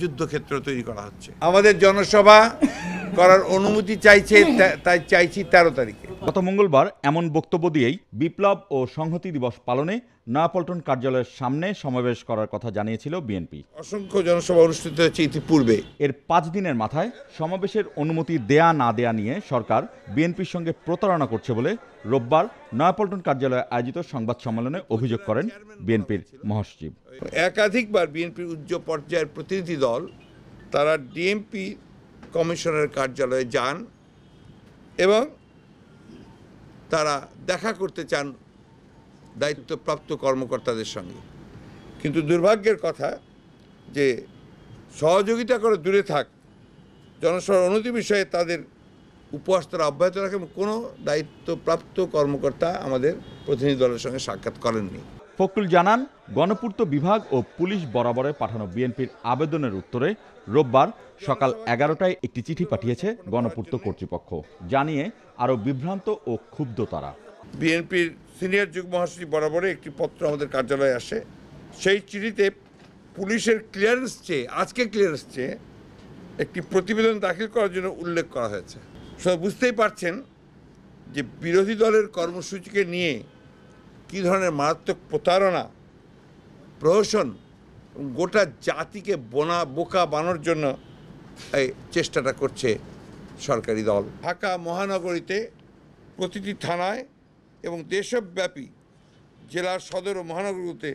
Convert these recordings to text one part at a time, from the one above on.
যুদ্ধক্ষেত্র তৈরি করা হচ্ছে আমাদের জনসভা করার অনুমতি চাইছে তাই চাইছি তেরো তারিখে গত মঙ্গলবার এমন বক্তব্য দিয়েই বিপ্লব ও সংহতি দিবস পালনে নয়াপল্টন কার্যালয়ের সামনে সমাবেশ করার কথা জানিয়েছিল বিএনপি অসংখ্য জনসভা অনুষ্ঠিত হয়েছে ইতিপূর্বে এর পাঁচ দিনের মাথায় সমাবেশের অনুমতি দেয়া না দেয়া নিয়ে সরকার বিএনপির সঙ্গে প্রতারণা করছে বলে রোববার নয়াপল্টন কার্যালয়ে আয়োজিত সংবাদ সম্মেলনে অভিযোগ করেন বিএনপির মহাসচিব একাধিকবার বিএনপির উচ্চ পর্যায়ের প্রতিনিধি দল তারা ডিএমপি কমিশনের কার্যালয়ে যান এবং তারা দেখা করতে চান দায়িত্বপ্রাপ্ত কর্মকর্তাদের সঙ্গে কিন্তু দুর্ভাগ্যের কথা যে সহযোগিতা করে দূরে থাক জনসভার উন্নতি বিষয়ে তাদের উপহাস তারা অব্যাহত রাখে এবং কোনো দায়িত্বপ্রাপ্ত কর্মকর্তা আমাদের প্রতিনিধি দলের সঙ্গে সাক্ষাৎ করেননি ফকরুল জানান গণপূর্ত বিভাগ ও পুলিশ বরাবরে পাঠানো বিএনপির আবেদনের উত্তরে রোববার সকাল এগারোটায় একটি চিঠি পাঠিয়েছে গণপূর্ত কর্তৃপক্ষ জানিয়ে আরও বিভ্রান্ত ও ক্ষুব্ধ তারা বিএনপির সিনিয়র যুগ মহাসচিব বরাবরে একটি পত্র আমাদের কার্যালয়ে আসে সেই চিঠিতে পুলিশের ক্লিয়ারেন্স চেয়ে আজকে ক্লিয়ারেন্স চেয়ে একটি প্রতিবেদন দাখিল করার জন্য উল্লেখ করা হয়েছে সব বুঝতেই পারছেন যে বিরোধী দলের কর্মসূচিকে নিয়ে কী ধরনের মারাত্মক প্রতারণা প্রহসন গোটা জাতিকে বোনা বোকা বানোর জন্য এই চেষ্টাটা করছে সরকারি দল ঢাকা মহানগরীতে প্রতিটি থানায় এবং দেশব্যাপী জেলার সদর ও মহানগরীতে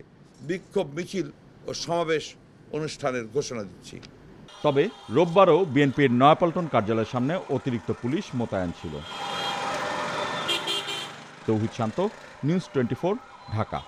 বিক্ষোভ মিছিল ও সমাবেশ অনুষ্ঠানের ঘোষণা দিচ্ছি তবে রোববারও বিএনপির নয়াপল্টন কার্যালয়ের সামনে অতিরিক্ত পুলিশ মোতায়েন ছিল তৌহিদ শান্ত নিউজ টোয়েন্টি ঢাকা